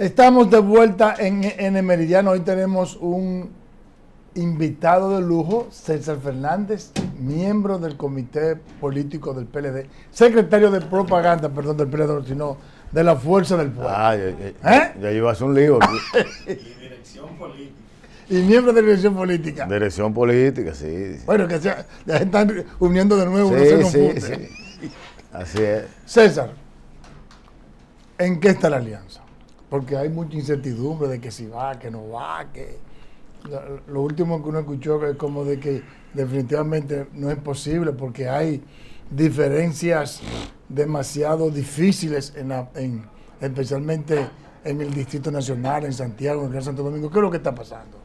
Estamos de vuelta en, en, el Meridiano. Hoy tenemos un invitado de lujo, César Fernández, miembro del Comité Político del PLD, secretario de Propaganda, perdón, del PLD, sino de la Fuerza del Pueblo. Ah, ¿Eh? ya, llevas un lío. y dirección política. Y miembro de dirección política. Dirección política, sí. Bueno, que ya están uniendo de nuevo, uno se confunde. Sí, sí. Así es. César, ¿en qué está la alianza? porque hay mucha incertidumbre de que si va, que no va, que lo último que uno escuchó es como de que definitivamente no es posible porque hay diferencias demasiado difíciles en, en especialmente en el Distrito Nacional, en Santiago, en el Santo Domingo. ¿Qué es lo que está pasando?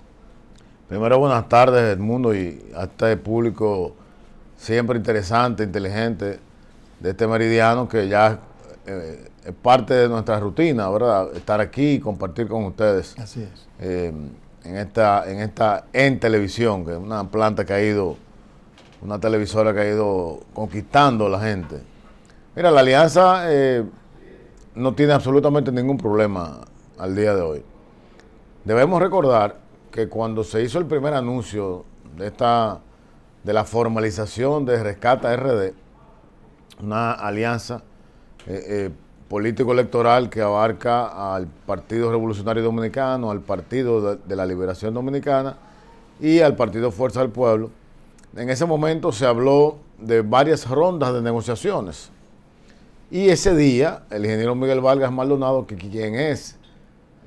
Primero, buenas tardes, Edmundo, y hasta el este público siempre interesante, inteligente de este meridiano que ya eh, es parte de nuestra rutina, ¿verdad? Estar aquí y compartir con ustedes. Así es. Eh, en esta, en esta, en televisión, que es una planta que ha ido, una televisora que ha ido conquistando la gente. Mira, la alianza eh, no tiene absolutamente ningún problema al día de hoy. Debemos recordar que cuando se hizo el primer anuncio de esta de la formalización de Rescata RD, una alianza eh, eh, político electoral que abarca al Partido Revolucionario Dominicano, al Partido de, la Liberación Dominicana y al Partido Fuerza del Pueblo. En ese momento se habló de varias rondas de negociaciones. Y ese día, el ingeniero Miguel Vargas Maldonado, que quien es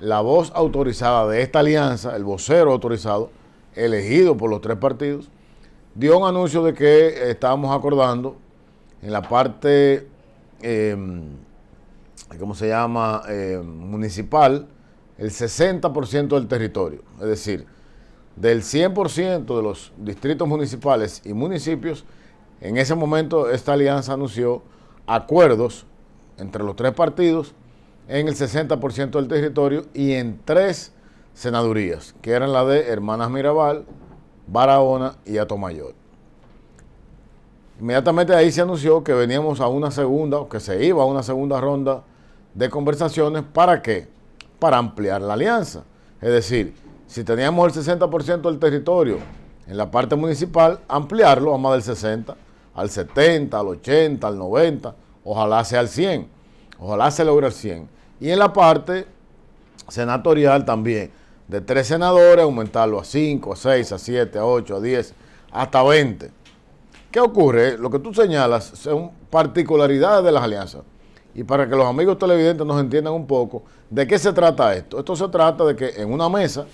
la voz autorizada de esta alianza, el vocero autorizado, elegido por los tres partidos, dio un anuncio de que estábamos acordando en la parte Em, ¿cómo se llama?, em, municipal, el 60% del territorio. Es decir, del 100% de los distritos municipales y municipios, en ese momento esta alianza anunció acuerdos entre los tres partidos en el 60% del territorio y en tres senadurías, que eran la de Hermanas Mirabal, Barahona y Atomayor. Inmediatamente ahí se anunció que veníamos a una segunda, o que se iba a una segunda ronda de conversaciones. ¿Para qué? Para ampliar la alianza. Es decir, si teníamos el 60% del territorio en la parte municipal, ampliarlo a más del 60, al 70, al 80, al 90, ojalá sea al 100, ojalá se logre el 100. Y en la parte senatorial también, de tres senadores, aumentarlo a 5, a 6, a 7, a 8, a 10, hasta 20. ¿Qué ocurre? Lo que tú señalas son particularidades de las alianzas. Y para que los amigos televidentes nos entiendan un poco, ¿de qué se trata esto? Esto se trata de que en una mesa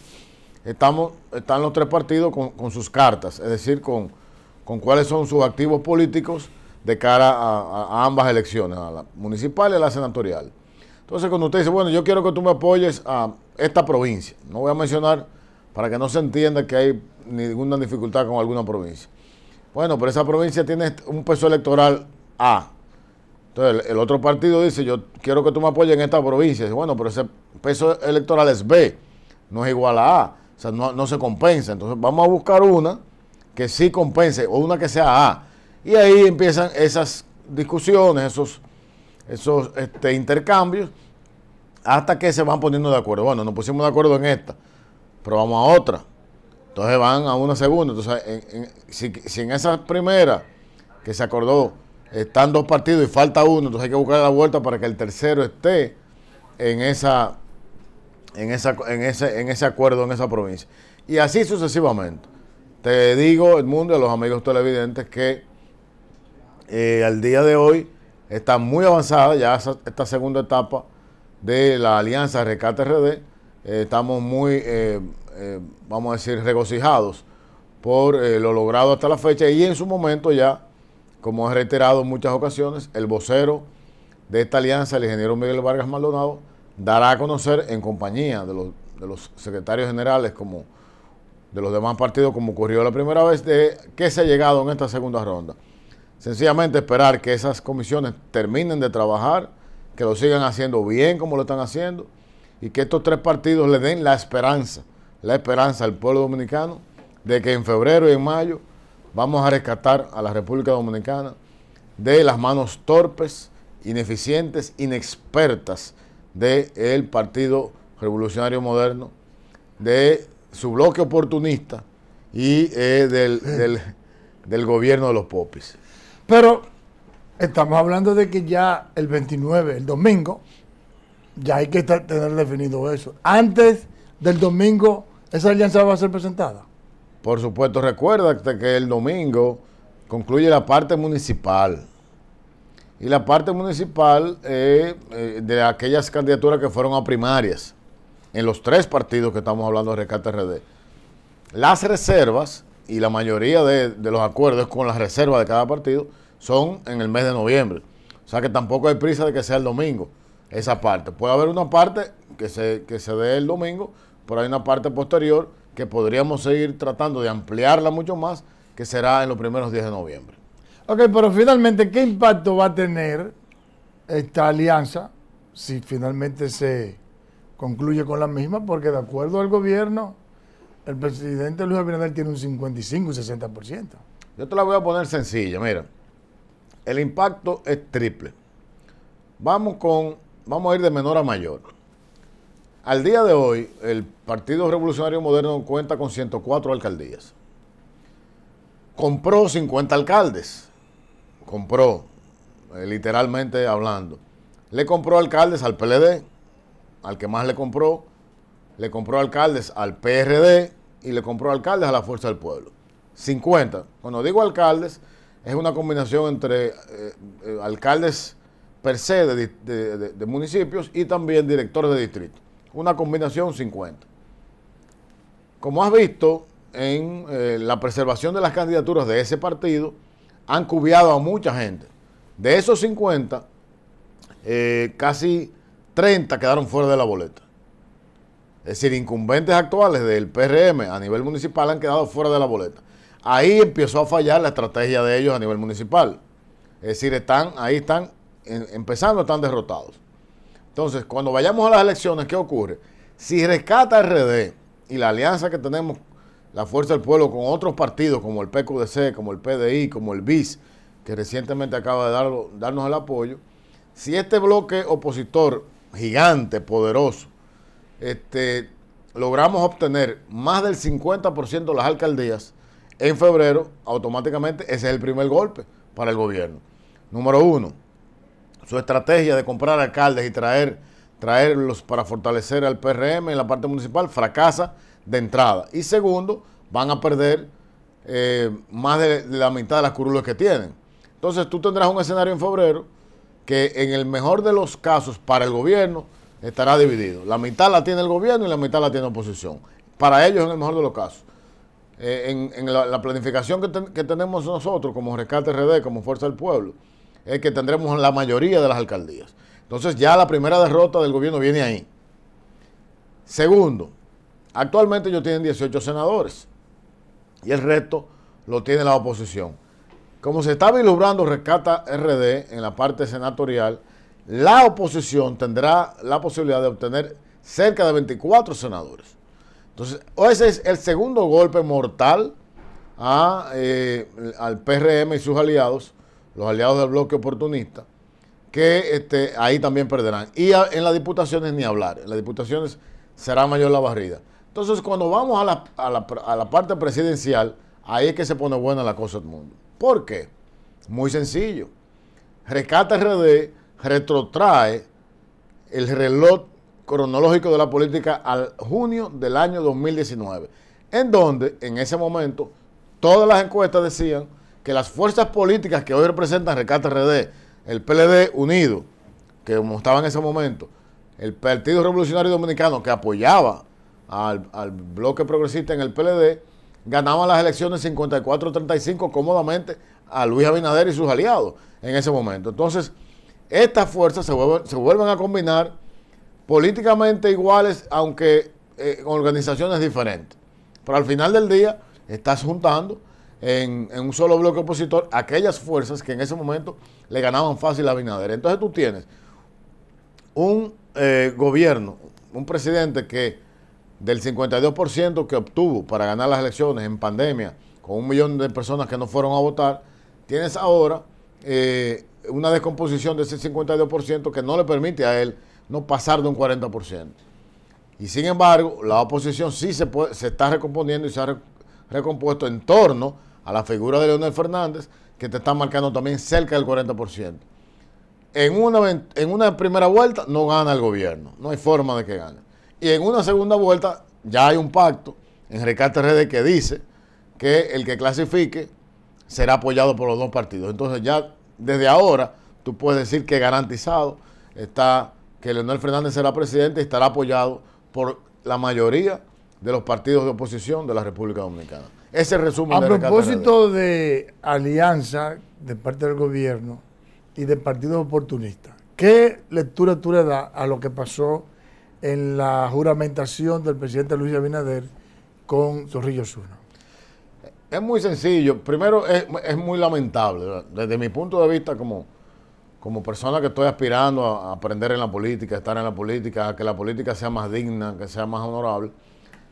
están los tres partidos con, sus cartas, es decir, con, con, cuáles son sus activos políticos de cara a, a, ambas elecciones, a la municipal y a la senatorial. Entonces, cuando usted dice, bueno, yo quiero que tú me apoyes a esta provincia, no voy a mencionar para que no se entienda que hay ninguna dificultad con alguna provincia. Bueno, pero esa provincia tiene un peso electoral A. Entonces, el otro partido dice, yo quiero que tú me apoyes en esta provincia. Dice, bueno, pero ese peso electoral es B, no es igual a A. O sea, no, se compensa. Entonces, vamos a buscar una que sí compense o una que sea A. Y ahí empiezan esas discusiones, esos, esos este, intercambios, hasta que se van poniendo de acuerdo. Bueno, nos pusimos de acuerdo en esta, pero vamos a otra. Entonces van a una segunda Entonces, si, en esa primera que se acordó están dos partidos y falta uno, entonces hay que buscar la vuelta para que el tercero esté en esa, en esa, en ese, en ese acuerdo en esa provincia. Y así sucesivamente. Te digo, el mundo y a los amigos televidentes que eh, al día de hoy está muy avanzada ya esta segunda etapa de la alianza Rescate RD. Eh, estamos muy eh, eh, vamos a decir, regocijados por eh, lo logrado hasta la fecha y en su momento ya, como he reiterado en muchas ocasiones, el vocero de esta alianza, el ingeniero Miguel Vargas Maldonado, dará a conocer en compañía de los, secretarios generales como de los demás partidos, como ocurrió la primera vez, de qué se ha llegado en esta segunda ronda. Sencillamente esperar que esas comisiones terminen de trabajar, que lo sigan haciendo bien como lo están haciendo y que estos tres partidos le den la esperanza la esperanza del pueblo dominicano de que en febrero y en mayo vamos a rescatar a la República Dominicana de las manos torpes, ineficientes, inexpertas del Partido Revolucionario Moderno, de su bloque oportunista y eh, del, gobierno de los popis. Pero estamos hablando de que ya el 29, el domingo, ya hay que tener definido eso. Antes del domingo ¿Esa alianza va a ser presentada? Por supuesto, recuérdate que el domingo concluye la parte municipal. Y la parte municipal es eh, de aquellas candidaturas que fueron a primarias, en los tres partidos que estamos hablando de Rescate RD. Las reservas y la mayoría de, los acuerdos con las reservas de cada partido son en el mes de noviembre. O sea que tampoco hay prisa de que sea el domingo esa parte. Puede haber una parte que se, que se dé el domingo, pero hay una parte posterior que podríamos seguir tratando de ampliarla mucho más, que será en los primeros días de noviembre. Ok, pero finalmente, ¿qué impacto va a tener esta alianza si finalmente se concluye con la misma? Porque de acuerdo al gobierno, el presidente Luis Abinader tiene un 55 y 60%. Yo te la voy a poner sencilla, mira. El impacto es triple. Vamos con, vamos a ir de menor a mayor. Al día de hoy, el Partido Revolucionario Moderno cuenta con 104 alcaldías. Compró 50 alcaldes. Compró, eh, literalmente hablando. Le compró alcaldes al PLD, al que más le compró. Le compró alcaldes al PRD y le compró alcaldes a la Fuerza del Pueblo. 50. Cuando digo alcaldes, es una combinación entre eh, eh, alcaldes per se de, municipios y también directores de distrito una combinación 50. Como has visto, en eh, la preservación de las candidaturas de ese partido, han cubiado a mucha gente. De esos 50, eh, casi 30 quedaron fuera de la boleta. Es decir, incumbentes actuales del PRM a nivel municipal han quedado fuera de la boleta. Ahí empezó a fallar la estrategia de ellos a nivel municipal. Es decir, están, ahí están, empezando, están derrotados. Entonces, cuando vayamos a las elecciones, ¿qué ocurre? Si rescata RD y la alianza que tenemos, la Fuerza del Pueblo, con otros partidos como el PQDC, como el PDI, como el BIS, que recientemente acaba de darnos el apoyo, si este bloque opositor gigante, poderoso, este, logramos obtener más del 50% de las alcaldías en febrero, automáticamente ese es el primer golpe para el gobierno. Número uno, su estrategia de comprar alcaldes y traer, traerlos para fortalecer al PRM en la parte municipal fracasa de entrada. Y segundo, van a perder eh, más de la mitad de las curulas que tienen. Entonces tú tendrás un escenario en febrero que en el mejor de los casos para el gobierno estará dividido. La mitad la tiene el gobierno y la mitad la tiene la oposición. Para ellos en el mejor de los casos. Eh, en, la, planificación que, que tenemos nosotros como Rescate RD, como Fuerza del Pueblo, es que tendremos la mayoría de las alcaldías. Entonces ya la primera derrota del gobierno viene ahí. Segundo, actualmente ellos tienen 18 senadores y el resto lo tiene la oposición. Como se está vislumbrando Rescata RD en la parte senatorial, la oposición tendrá la posibilidad de obtener cerca de 24 senadores. Entonces, ese es el segundo golpe mortal eh, al PRM y sus aliados los aliados del bloque oportunista, que este, ahí también perderán. Y en las diputaciones ni hablar, en las diputaciones será mayor la barrida. Entonces, cuando vamos a la, parte presidencial, ahí es que se pone buena la cosa del mundo. ¿Por qué? Muy sencillo. Recata RD retrotrae el reloj cronológico de la política al junio del año 2019, en donde en ese momento todas las encuestas decían que las fuerzas políticas que hoy representan Recate RD, el PLD unido, que como estaba en ese momento, el Partido Revolucionario Dominicano que apoyaba al, bloque progresista en el PLD, ganaban las elecciones 54-35 cómodamente a Luis Abinader y sus aliados en ese momento. Entonces, estas fuerzas se vuelven, a combinar políticamente iguales, aunque con eh, organizaciones diferentes. Pero al final del día, estás juntando en, un solo bloque opositor aquellas fuerzas que en ese momento le ganaban fácil a Binader. Entonces tú tienes un eh, gobierno, un presidente que del 52% que obtuvo para ganar las elecciones en pandemia, con un millón de personas que no fueron a votar, tienes ahora eh, una descomposición de ese 52% que no le permite a él no pasar de un 40%. Y sin embargo, la oposición sí se, se está recomponiendo y se ha recompuesto en torno a la figura de Leonel Fernández, que te está marcando también cerca del 40%. En una, en una primera vuelta no gana el gobierno, no hay forma de que gane. Y en una segunda vuelta ya hay un pacto en Ricardo Redes que dice que el que clasifique será apoyado por los dos partidos. Entonces ya desde ahora tú puedes decir que garantizado está que Leonel Fernández será presidente y estará apoyado por la mayoría de los partidos de oposición de la República Dominicana resumen. A propósito de alianza de parte del gobierno y de partidos oportunistas, ¿qué lectura tú le das a lo que pasó en la juramentación del presidente Luis Abinader con Zorrillo Zuno? Es muy sencillo. Primero, es, muy lamentable. Desde mi punto de vista, como, como persona que estoy aspirando a, aprender en la política, a estar en la política, a que la política sea más digna, que sea más honorable,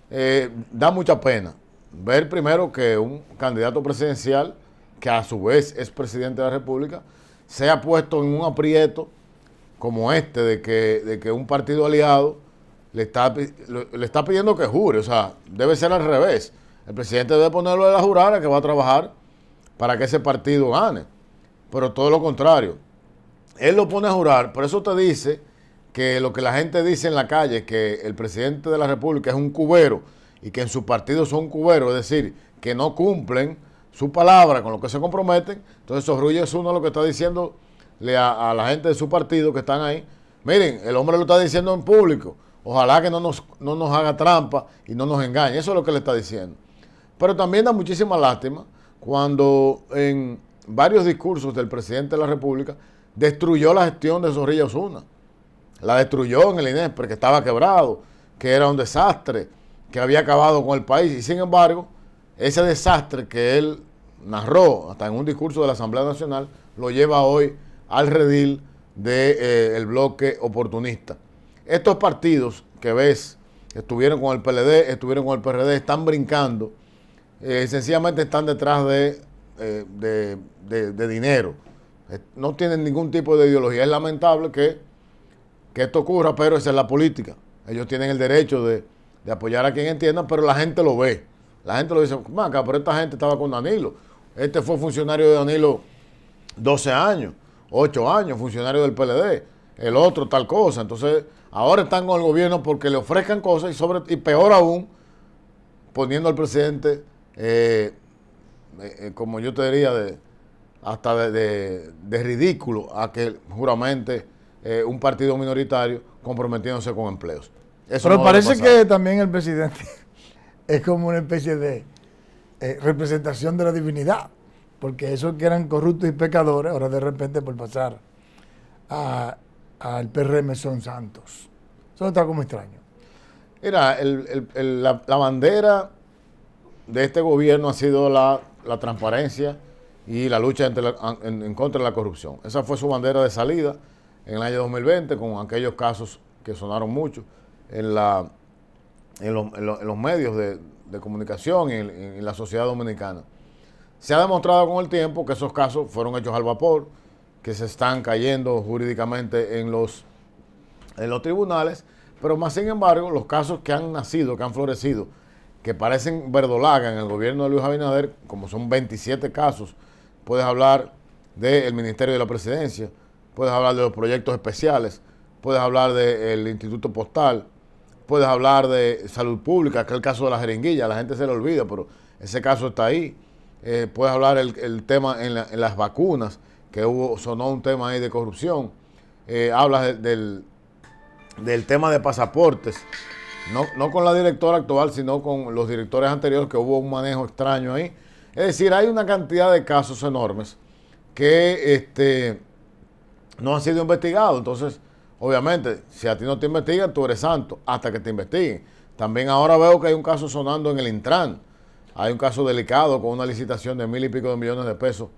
eh, da mucha pena ver primero que un candidato presidencial, que a su vez es presidente de la República, sea puesto en un aprieto como este, de que, de que un partido aliado le está, pidiendo que jure. O sea, debe ser al revés. El presidente debe ponerlo a la jurada que va a trabajar para que ese partido gane. Pero todo lo contrario. Él lo pone a jurar, por eso te dice que lo que la gente dice en la calle, que el presidente de la República es un cubero, y que en su partido son cuberos, es decir, que no cumplen su palabra con lo que se comprometen, entonces Sorrillo es uno lo que está diciendo a, a, la gente de su partido que están ahí, miren, el hombre lo está diciendo en público, ojalá que no nos, haga trampa y no nos engañe, eso es lo que le está diciendo. Pero también da muchísima lástima cuando en varios discursos del presidente de la República destruyó la gestión de Zorrilla Osuna. La destruyó en el INES porque estaba quebrado, que era un desastre, que había acabado con el país. Y sin embargo, ese desastre que él narró hasta en un discurso de la Asamblea Nacional lo lleva hoy al redil del eh, bloque oportunista. Estos partidos que ves, estuvieron con el PLD, estuvieron con el PRD, están brincando, eh, sencillamente están detrás de, eh, de, de dinero. No tienen ningún tipo de ideología. Es lamentable que, que esto ocurra, pero esa es la política. Ellos tienen el derecho de, de apoyar a quien entienda, pero la gente lo ve. La gente lo dice, maca, pero esta gente estaba con Danilo. Este fue funcionario de Danilo 12 años, 8 años, funcionario del PLD. El otro tal cosa. Entonces, ahora están con el gobierno porque le ofrezcan cosas y, sobre, y peor aún, poniendo al presidente, eh, eh, eh, como yo te diría, de, hasta de, ridículo a que juramente un partido minoritario comprometiéndose con empleos. Pero parece que también el presidente es como una especie de eh, representación de la divinidad, porque esos que eran corruptos y pecadores, ahora de repente por pasar al PRM son santos. Eso está como extraño. Mira, la, bandera de este gobierno ha sido la, transparencia y la lucha en, en, contra de la corrupción. Esa fue su bandera de salida en el año 2020 con aquellos casos que sonaron mucho en, la, en, los medios de, comunicación y en, la sociedad dominicana. Se ha demostrado con el tiempo que esos casos fueron hechos al vapor, que se están cayendo jurídicamente en los, en los tribunales, pero más sin embargo, los casos que han nacido, que han florecido, que parecen verdolaga en el gobierno de Luis Abinader, como son 27 casos, puedes hablar del Ministerio de la Presidencia, puedes hablar de los proyectos especiales, puedes hablar del Instituto Postal, puedes hablar de salud pública, que es el caso de la jeringuilla, la gente se le olvida, pero ese caso está ahí. Eh, puedes hablar el, tema en, las vacunas, que hubo, sonó un tema ahí de corrupción. Eh, hablas del, tema de pasaportes, no, no con la directora actual, sino con los directores anteriores, que hubo un manejo extraño ahí. Es decir, hay una cantidad de casos enormes que este, no han sido investigados. Entonces, Obviamente, si a ti no te investigan, tú eres santo, hasta que te investiguen. También ahora veo que hay un caso sonando en el Intran. Hay un caso delicado con una licitación de mil y pico de millones de pesos,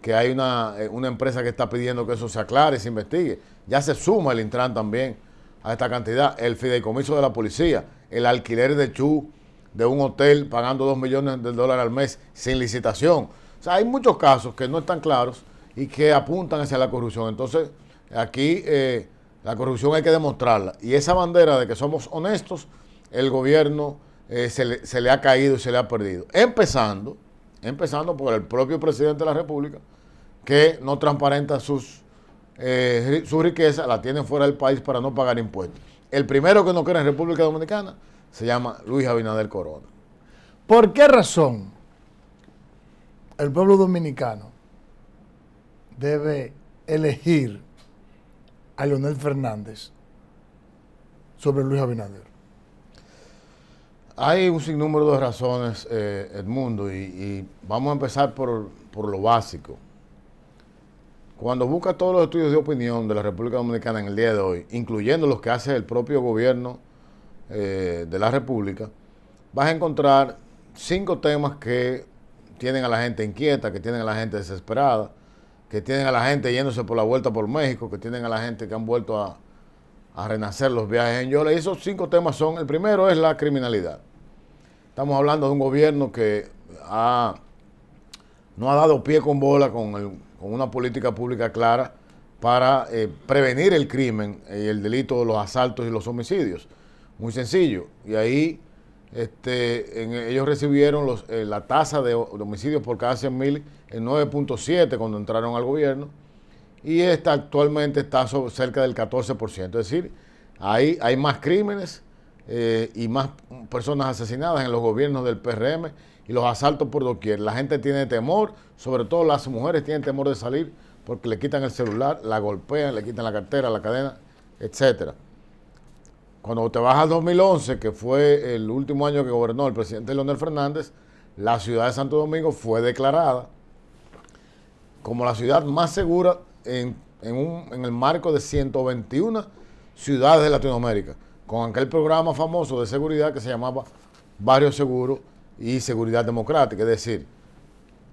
que hay eh, una, empresa que está pidiendo que eso se aclare y se investigue. Ya se suma el Intran también a esta cantidad. El fideicomiso de la policía, el alquiler de Chu, de un hotel pagando dos millones de dólares al mes sin licitación. O sea, hay muchos casos que no están claros y que apuntan hacia la corrupción. Entonces, aquí eh, la corrupción hay que demostrarla. Y esa bandera de que somos honestos, el gobierno eh, se, le, ha caído y se le ha perdido. Empezando, empezando por el propio presidente de la República, que no transparenta sus, eh, su riqueza, la tiene fuera del país para no pagar impuestos. El primero que no quiere en República Dominicana se llama Luis Abinader Corona. ¿Por qué razón el pueblo dominicano debe elegir a Leonel Fernández sobre Luis Abinader? Hay un sinnúmero de razones, Edmundo, eh, y, vamos a empezar por, por lo básico. Cuando buscas todos los estudios de opinión de la República Dominicana en el día de hoy, incluyendo los que hace el propio gobierno eh, de la República, vas a encontrar cinco temas que tienen a la gente inquieta, que tienen a la gente desesperada, que tienen a la gente yéndose por la vuelta por México, que tienen a la gente que han vuelto a, renacer los viajes en Yola. Y esos cinco temas son, el primero es la criminalidad. Estamos hablando de un gobierno que ha, no ha dado pie con bola con, una política pública clara para eh, prevenir el crimen y el delito de los asaltos y los homicidios. Muy sencillo. Y ahí este, en, ellos recibieron eh, la tasa de, homicidios por cada 100.000 en 9.7 cuando entraron al gobierno y esta actualmente está cerca del 14%. Es decir, hay, hay más crímenes eh, y más personas asesinadas en los gobiernos del PRM y los asaltos por doquier. La gente tiene temor, sobre todo las mujeres tienen temor de salir porque le quitan el celular, la golpean, le quitan la cartera, la cadena, etcétera. Cuando te vas al 2011, que fue el último año que gobernó el presidente Leonel Fernández, la ciudad de Santo Domingo fue declarada como la ciudad más segura en, en el marco de 121 ciudades de Latinoamérica, con aquel programa famoso de seguridad que se llamaba Barrio Seguro y Seguridad Democrática. Es decir,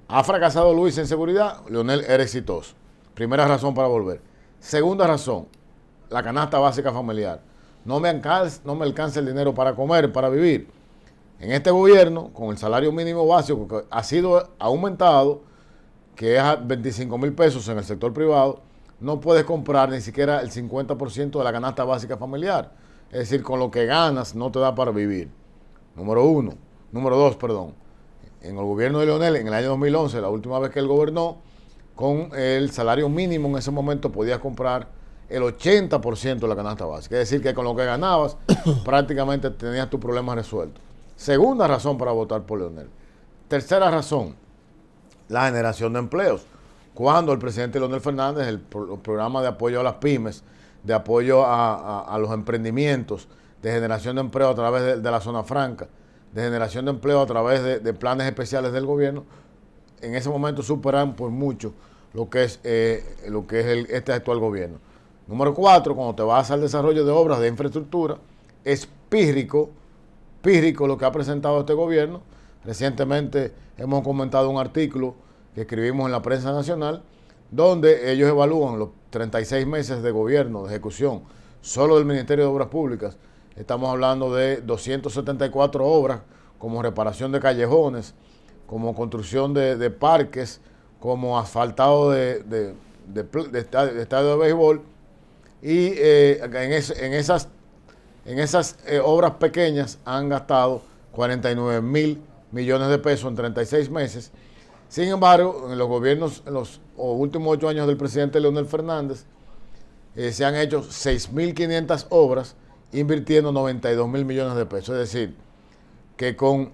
ha fracasado Luis en seguridad, Leonel era exitoso. Primera razón para volver. Segunda razón, la canasta básica familiar no me, alcanza, no me alcanza el dinero para comer, para vivir. En este gobierno, con el salario mínimo básico que ha sido aumentado, que es a 25 mil pesos en el sector privado, no puedes comprar ni siquiera el 50% de la ganasta básica familiar. Es decir, con lo que ganas no te da para vivir. Número uno. Número dos, perdón. En el gobierno de Leonel, en el año 2011, la última vez que él gobernó, con el salario mínimo en ese momento podías comprar el 80% de la canasta básica. Es decir, que con lo que ganabas prácticamente tenías tu problema resuelto. Segunda razón para votar por Leonel. Tercera razón, la generación de empleos. Cuando el presidente Leonel Fernández, el, programa de apoyo a las pymes, de apoyo a, los emprendimientos, de generación de empleo a través de, la zona franca, de generación de empleo a través de, planes especiales del gobierno, en ese momento superan por mucho lo que es, eh, lo que es este actual gobierno. Número cuatro, cuando te vas al desarrollo de obras de infraestructura, es pírrico, pírrico lo que ha presentado este gobierno. Recientemente hemos comentado un artículo que escribimos en la prensa nacional, donde ellos evalúan los 36 meses de gobierno, de ejecución, solo del Ministerio de Obras Públicas. Estamos hablando de 274 obras, como reparación de callejones, como construcción de, parques, como asfaltado de, de, de estadio de béisbol y eh, en, esas, en esas eh, obras pequeñas han gastado 49 mil millones de pesos en 36 meses. Sin embargo, en los gobiernos, en los últimos ocho años del presidente Leonel Fernández, eh, se han hecho 6.500 obras invirtiendo 92 mil millones de pesos. Es decir, que con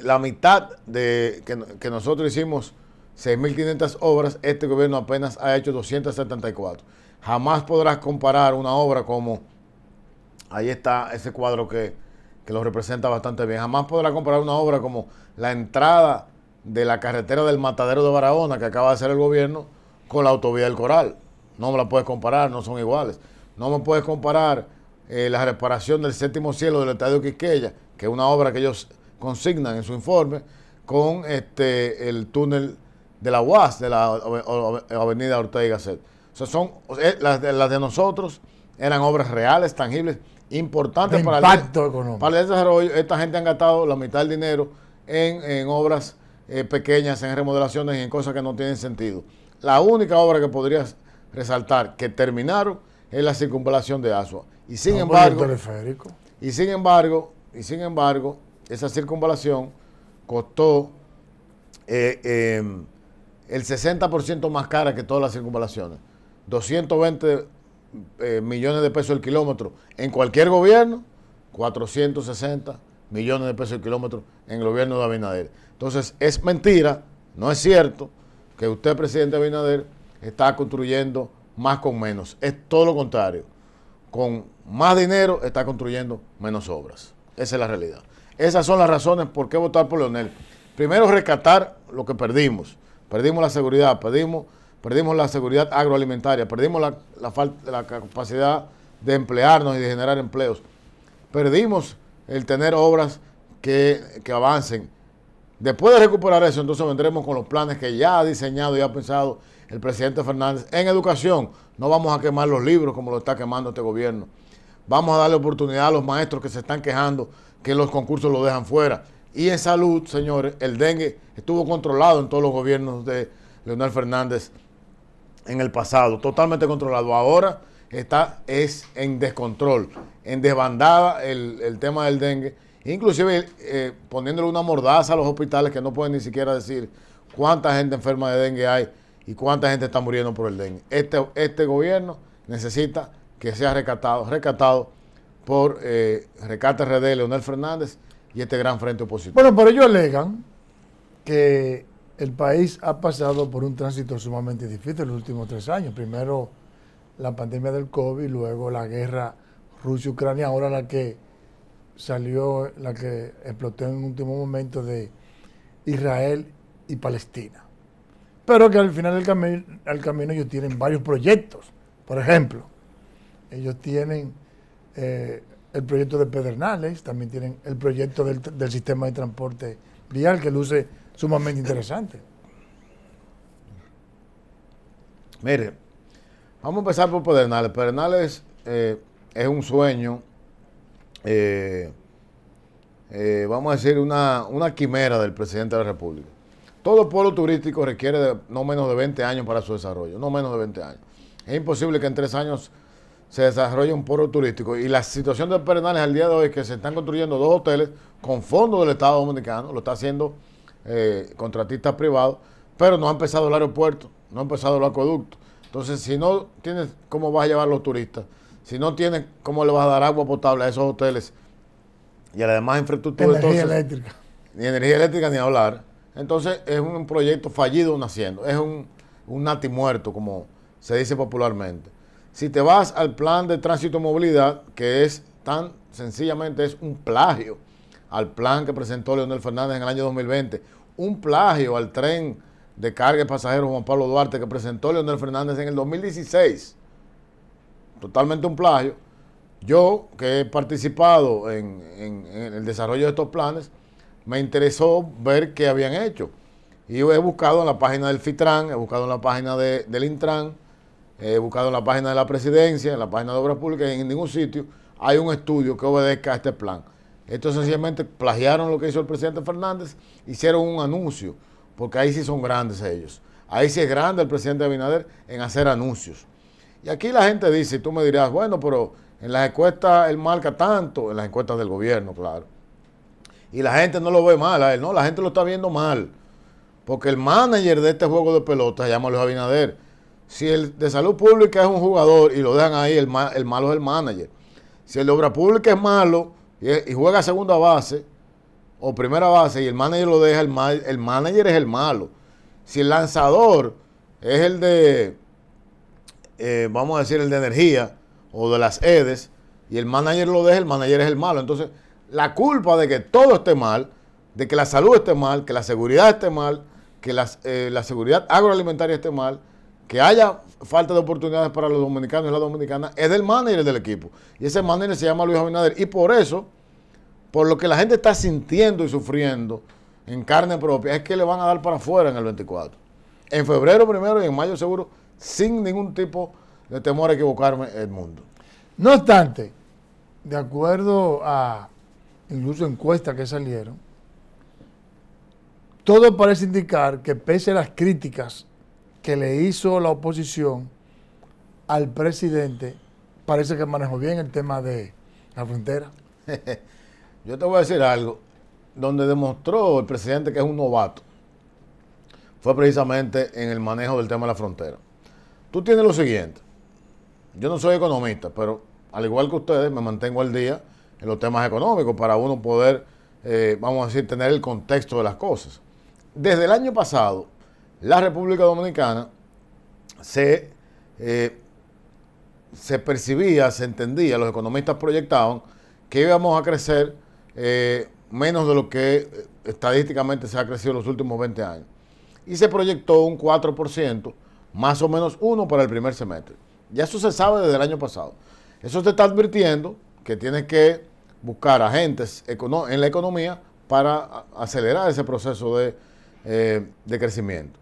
la mitad de que, que nosotros hicimos 6.500 obras, este gobierno apenas ha hecho 274. Jamás podrás comparar una obra como, ahí está ese cuadro que, lo representa bastante bien, jamás podrás comparar una obra como la entrada de la carretera del Matadero de Barahona que acaba de hacer el gobierno con la autovía del Coral. No me la puedes comparar, no son iguales. No me puedes comparar eh, la reparación del séptimo cielo del Estadio Quisqueya, que es una obra que ellos consignan en su informe, con este, el túnel de la UAS, de la Avenida Ortega y o sea, son, las, de, nosotros eran obras reales, tangibles, importantes para para impacto el, económico. Para el desarrollo, esta gente han gastado la mitad del dinero en, obras eh, pequeñas, en remodelaciones y en cosas que no tienen sentido. La única obra que podrías resaltar que terminaron es la circunvalación de Asua. Y sin embargo, y sin embargo, y sin embargo, esa circunvalación costó eh, em, el 60% más cara que todas las circunvalaciones. 220 eh, millones de pesos el kilómetro en cualquier gobierno, 460 millones de pesos el kilómetro en el gobierno de Abinader. Entonces, es mentira, no es cierto que usted, presidente Abinader, está construyendo más con menos. Es todo lo contrario. Con más dinero está construyendo menos obras. Esa es la realidad. Esas son las razones por qué votar por Leonel. Primero, rescatar lo que perdimos. Perdimos la seguridad, perdimos perdimos la seguridad agroalimentaria, perdimos la, la, la capacidad de emplearnos y de generar empleos, perdimos el tener obras que, avancen. Después de recuperar eso, entonces vendremos con los planes que ya ha diseñado y ha pensado el presidente Fernández en educación. No vamos a quemar los libros como lo está quemando este gobierno. Vamos a darle oportunidad a los maestros que se están quejando que los concursos lo dejan fuera. Y en salud, señores, el dengue estuvo controlado en todos los gobiernos de Leonel Fernández en el pasado, totalmente controlado. Ahora está es en descontrol, en desbandada el, el tema del dengue. Inclusive eh, poniéndole una mordaza a los hospitales que no pueden ni siquiera decir cuánta gente enferma de dengue hay y cuánta gente está muriendo por el dengue. Este, este gobierno necesita que sea recatado, recatado por eh, Recate RD, Leonel Fernández y este gran frente opositor. Bueno, pero ellos alegan que el país ha pasado por un tránsito sumamente difícil los últimos tres años. Primero la pandemia del COVID, luego la guerra Rusia-Ucrania, ahora la que salió, la que explotó en un último momento de Israel y Palestina. Pero que al final del camino ellos tienen varios proyectos. Por ejemplo, ellos tienen eh, el proyecto de Pedernales, también tienen el proyecto del sistema de transporte vial que luce sumamente interesante. Mire, vamos a empezar por Pedernales. Pedernales eh, es un sueño, eh, eh, vamos a decir, una, una quimera del presidente de la República. Todo pueblo turístico requiere no menos de 20 años para su desarrollo, no menos de 20 años. Es imposible que en tres años se desarrolle un pueblo turístico. Y la situación de Pedernales al día de hoy es que se están construyendo dos hoteles con fondos del Estado Dominicano, lo está haciendo eh, contratistas privados, pero no ha empezado el aeropuerto, no ha empezado el acueducto. Entonces, si no tienes cómo vas a llevar los turistas, si no tienes cómo le vas a dar agua potable a esos hoteles y a la demás infraestructura. eléctrica. Ni energía eléctrica ni hablar. Entonces, es un proyecto fallido naciendo, es un, un nati muerto, como se dice popularmente. Si te vas al plan de tránsito y movilidad, que es tan sencillamente es un plagio al plan que presentó Leonel Fernández en el año 2020, un plagio al tren de carga y pasajeros Juan Pablo Duarte que presentó Leonel Fernández en el 2016. Totalmente un plagio. Yo, que he participado en, el desarrollo de estos planes, me interesó ver qué habían hecho. Y he buscado en la página del FITRAN, he buscado en la página del INTRAN, he buscado en la página de la Presidencia, en la página de Obras Públicas, en ningún sitio hay un estudio que obedezca a este plan. Estos sencillamente plagiaron lo que hizo el presidente Fernández, hicieron un anuncio, porque ahí sí son grandes ellos. Ahí sí es grande el presidente Abinader en hacer anuncios. Y aquí la gente dice, y tú me dirás, bueno, pero en las encuestas él marca tanto, en las encuestas del gobierno, claro. Y la gente no lo ve mal a él, no, la gente lo está viendo mal. Porque el manager de este juego de pelotas se llama Abinader. Si el de salud pública es un jugador y lo dejan ahí, el malo es el manager. Si el de obra pública es malo, y, juega segunda base o primera base y el manager lo deja, el, manager es el malo. Si el lanzador es el de, eh, vamos a decir, el de energía o de las EDES, y el manager lo deja, el manager es el malo. Entonces, la culpa de que todo esté mal, de que la salud esté mal, que la seguridad esté mal, que eh, la seguridad agroalimentaria esté mal, que haya falta de oportunidades para los dominicanos y la dominicana es del manager del equipo. Y ese manager se llama Luis Abinader. Y por eso, por lo que la gente está sintiendo y sufriendo en carne propia, es que le van a dar para afuera en el 24. En febrero primero y en mayo seguro, sin ningún tipo de temor a equivocarme el mundo. No obstante, de acuerdo a incluso encuestas que salieron, todo parece indicar que pese a las críticas que le hizo la oposición al presidente, parece que manejó bien el tema de la frontera. Yo te voy a decir algo, donde demostró el presidente que es un novato, fue precisamente en el manejo del tema de la frontera. Tú tienes lo siguiente, yo no soy economista, pero al igual que ustedes me mantengo al día en los temas económicos para uno poder, eh, vamos a decir, tener el contexto de las cosas. Desde el año pasado, la República Dominicana eh, se, percibía, se entendía, los economistas proyectaban que íbamos a crecer eh, menos de lo que eh, estadísticamente se ha crecido en los últimos 20 años. Y se proyectó un 4%, más o menos 1 para el primer semestre. Ya eso se sabe desde el año pasado. Eso te está advirtiendo que tienes que buscar agentes en la economía para acelerar ese proceso de crecimiento.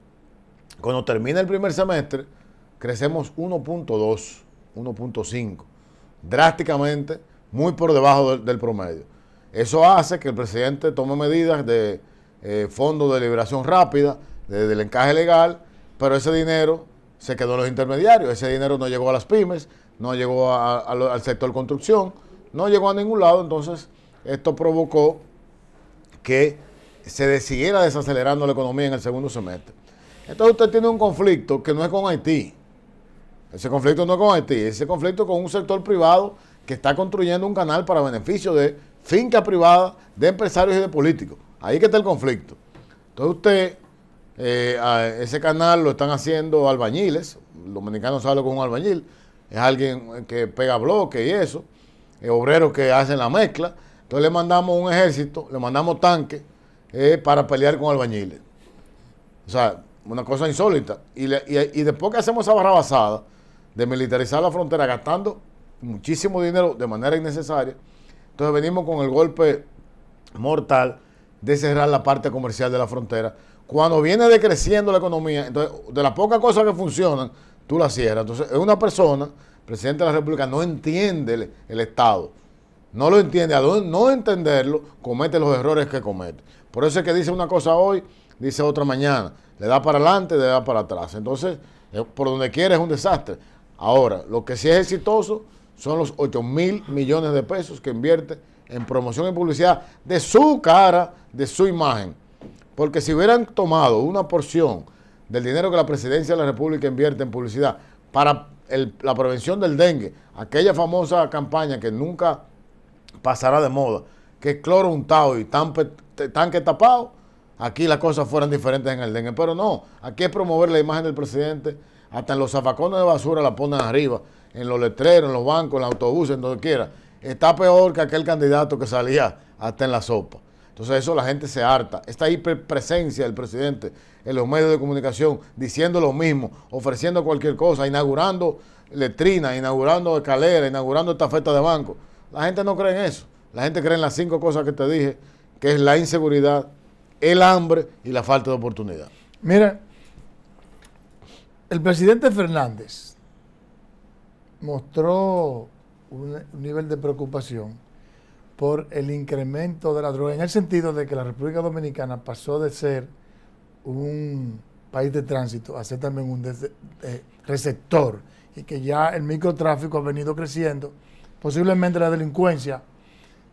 Cuando termina el primer semestre, crecemos 1.2, 1.5, drásticamente, muy por debajo del, promedio. Eso hace que el presidente tome medidas de eh, fondo de liberación rápida, del encaje legal, pero ese dinero se quedó en los intermediarios, ese dinero no llegó a las pymes, no llegó al sector construcción, no llegó a ningún lado, entonces esto provocó que se siguiera desacelerando la economía en el segundo semestre. Entonces usted tiene un conflicto que no es con Haití. Ese conflicto no es con Haití, ese conflicto con un sector privado que está construyendo un canal para beneficio de fincas privadas, de empresarios y de políticos. Ahí que está el conflicto. Entonces usted, eh, ese canal lo están haciendo albañiles, el dominicano sabe es un albañil, es alguien que pega bloques y eso, es eh, obreros que hacen la mezcla. Entonces le mandamos un ejército, le mandamos tanques eh, para pelear con albañiles. O sea, una cosa insólita. Y, después que hacemos esa barrabasada de militarizar la frontera gastando muchísimo dinero de manera innecesaria, entonces venimos con el golpe mortal de cerrar la parte comercial de la frontera. Cuando viene decreciendo la economía, entonces de las pocas cosas que funcionan, tú la cierras. Entonces es una persona, presidente de la República, no entiende el, el Estado. No lo entiende. Al no entenderlo, comete los errores que comete. Por eso es que dice una cosa hoy, dice otra mañana. Le da para adelante, le da para atrás. Entonces, eh, por donde quiera es un desastre. Ahora, lo que sí es exitoso son los 8 mil millones de pesos que invierte en promoción y publicidad de su cara, de su imagen. Porque si hubieran tomado una porción del dinero que la presidencia de la República invierte en publicidad para la prevención del dengue, aquella famosa campaña que nunca pasará de moda, que es cloro untado y tanque tapado, aquí las cosas fueran diferentes en el dengue. Pero no, aquí es promover la imagen del presidente. Hasta en los zafacones de basura la ponen arriba, en los letreros, en los bancos, en los autobuses, en donde quiera. Está peor que aquel candidato que salía hasta en la sopa. Entonces eso la gente se harta. Esta hiperpresencia del presidente en los medios de comunicación, diciendo lo mismo, ofreciendo cualquier cosa, inaugurando letrinas, inaugurando escaleras, inaugurando tafetas de banco. La gente no cree en eso. La gente cree en las cinco cosas que te dije, que es la inseguridad, el hambre y la falta de oportunidad. Mira, el presidente Fernández mostró un, nivel de preocupación por el incremento de la droga, en el sentido de que la República Dominicana pasó de ser un país de tránsito a ser también un eh, receptor y que ya el microtráfico ha venido creciendo. Posiblemente la delincuencia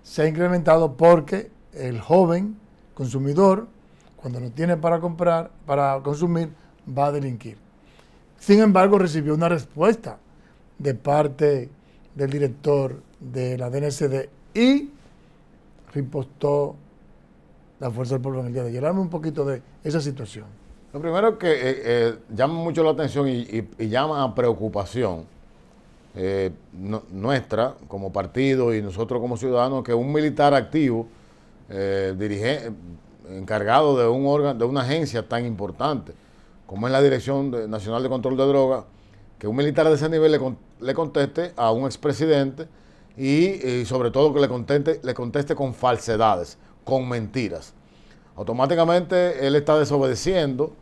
se ha incrementado porque el joven consumidor, cuando no tiene para comprar, para consumir, va a delinquir. Sin embargo, recibió una respuesta de parte del director de la DNCD y reimpostó la Fuerza del Pueblo en el día de ayer. un poquito de esa situación. Lo primero que eh, eh, llama mucho la atención y, llama a preocupación eh, nuestra como partido y nosotros como ciudadanos que un militar activo eh, encargado de un órgano, de una agencia tan importante como es la Dirección Nacional de Control de Drogas, que un militar de ese nivel le, conteste a un expresidente y, y, sobre todo que le conteste, le conteste con falsedades, con mentiras. Automáticamente él está desobedeciendo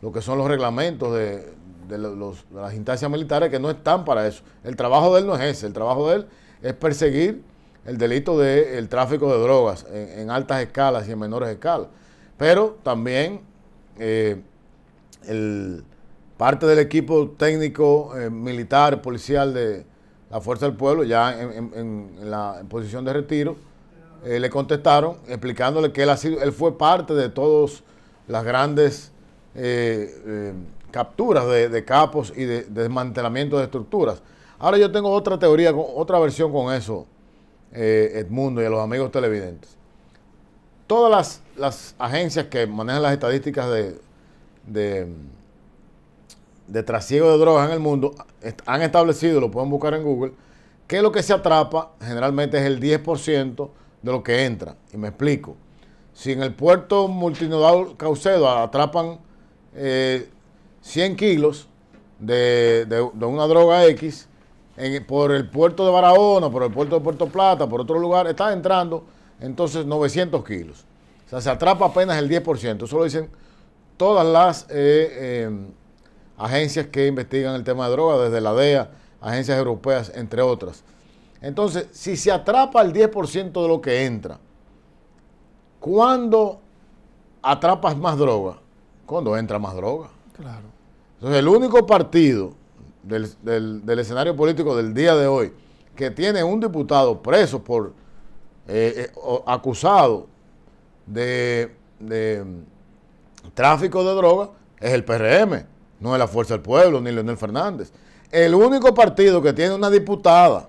lo que son los reglamentos de, de las instancias militares que no están para eso. El trabajo de él no es ese, el trabajo de él es perseguir el delito del tráfico de drogas en, altas escalas y en menores escalas. Pero también eh, el, parte del equipo técnico eh, militar, policial de la Fuerza del Pueblo, ya en, en, la posición de retiro, eh, le contestaron explicándole que él, ha sido, él fue parte de todas las grandes capturas de, capos y de desmantelamiento de estructuras. Ahora yo tengo otra teoría, otra versión con eso, eh, Edmundo y a los amigos televidentes. Todas las, agencias que manejan las estadísticas de, de, trasiego de drogas en el mundo han establecido, lo pueden buscar en Google, que lo que se atrapa generalmente es el 10% de lo que entra. Y me explico. Si en el puerto multinodal Caucedo atrapan 100 eh, kilos de, de, una droga X, por el puerto de Barahona, por el puerto de Puerto Plata, por otro lugar, está entrando entonces 900 kilos. O sea, se atrapa apenas el 10%. Eso lo dicen todas las eh, eh, agencias que investigan el tema de drogas, desde la DEA, agencias europeas, entre otras. Entonces, si se atrapa el 10% de lo que entra, ¿cuándo atrapas más droga? Cuando entra más droga. Claro. Entonces, el único partido del, escenario político del día de hoy, que tiene un diputado preso por eh, eh, acusado de, de mm, tráfico de drogas, es el PRM, no es la Fuerza del Pueblo ni Leonel Fernández. El único partido que tiene una diputada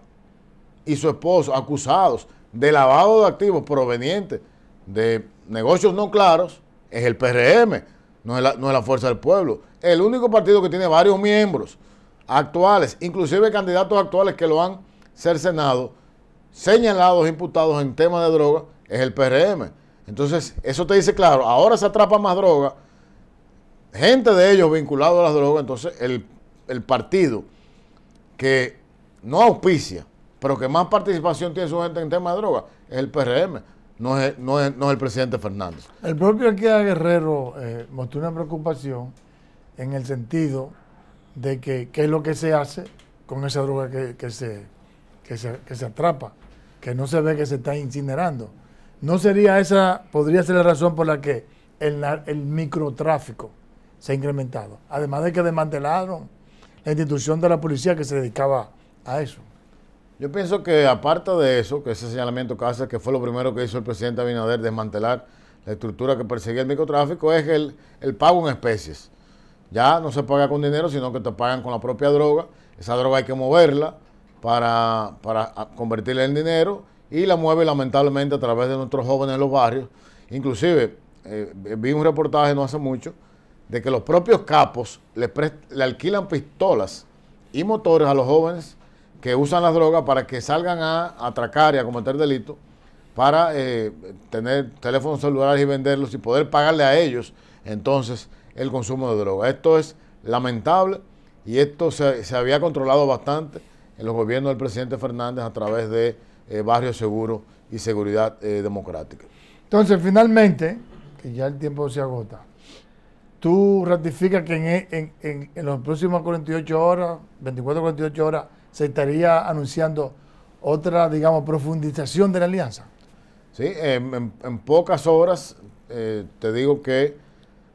y su esposo acusados de lavado de activos provenientes de negocios no claros es el PRM, no es, no es la Fuerza del Pueblo. El único partido que tiene varios miembros actuales, inclusive candidatos actuales que lo han cercenado, señalados, imputados en temas de droga, es el PRM. Entonces, eso te dice claro, ahora se atrapa más droga, gente de ellos vinculada a las drogas, entonces el, partido que no auspicia, pero que más participación tiene su gente en temas de droga, es el PRM. No es, no, el presidente Fernández. El propio Aquia Guerrero eh, mostró una preocupación en el sentido de que, qué es lo que se hace con esa droga que, se, que, se, atrapa, que no se ve que se está incinerando. ¿No sería esa, podría ser la razón por la que el, microtráfico se ha incrementado? Además de que desmantelaron la institución de la policía que se dedicaba a eso. Yo pienso que aparte de eso, que ese señalamiento que hace, que fue lo primero que hizo el presidente Abinader, desmantelar la estructura que perseguía el microtráfico, es el, el pago en especies. Ya no se paga con dinero, sino que te pagan con la propia droga. Esa droga hay que moverla para, ah, convertirla en dinero y la mueve lamentablemente a través de nuestros jóvenes en los barrios. Inclusive, eh, vi un reportaje no hace mucho de que los propios capos le, alquilan pistolas y motores a los jóvenes que usan las drogas para que salgan a atracar y a cometer delitos, para eh, tener teléfonos celulares y venderlos y poder pagarle a ellos entonces el consumo de droga. Esto es lamentable y esto se, había controlado bastante en los gobiernos del presidente Fernández a través de eh, barrios seguros y seguridad eh, democrática. Entonces, finalmente, que ya el tiempo se agota, tú ratificas que en, en, las próximas 48 horas, 24, 48 horas, se estaría anunciando otra, digamos, profundización de la alianza. Sí, en, pocas horas eh, te digo que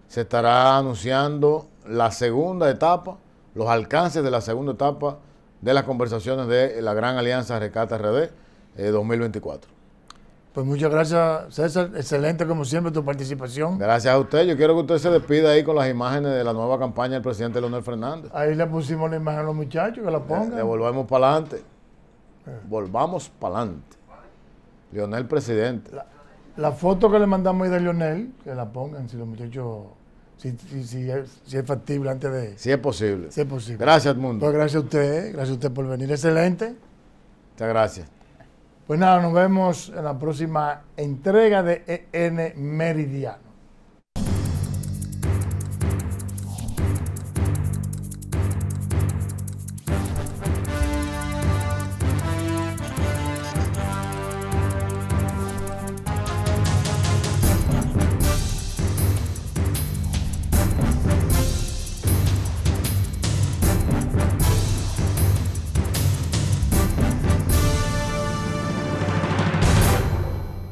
se estará anunciando la segunda etapa, los alcances de la segunda etapa de las conversaciones de la Gran Alianza Recata RD 2024. Pues muchas gracias, César. Excelente, como siempre, tu participación. Gracias a usted. Yo quiero que usted se despida ahí con las imágenes de la nueva campaña del presidente Leonel Fernández. Ahí le pusimos la imagen a los muchachos, que la pongan. Le, volvemos para adelante. Eh. Volvamos para adelante. Leonel presidente. La, la, foto que le mandamos ahí de Leonel, que la pongan si los muchachos si, es, factible antes de... Si es posible. Si es posible. Gracias, Mundo. Pues gracias a usted, eh, gracias a usted por venir. Excelente. Muchas gracias. Pues nada, nos vemos en la próxima entrega de EN Meridiano.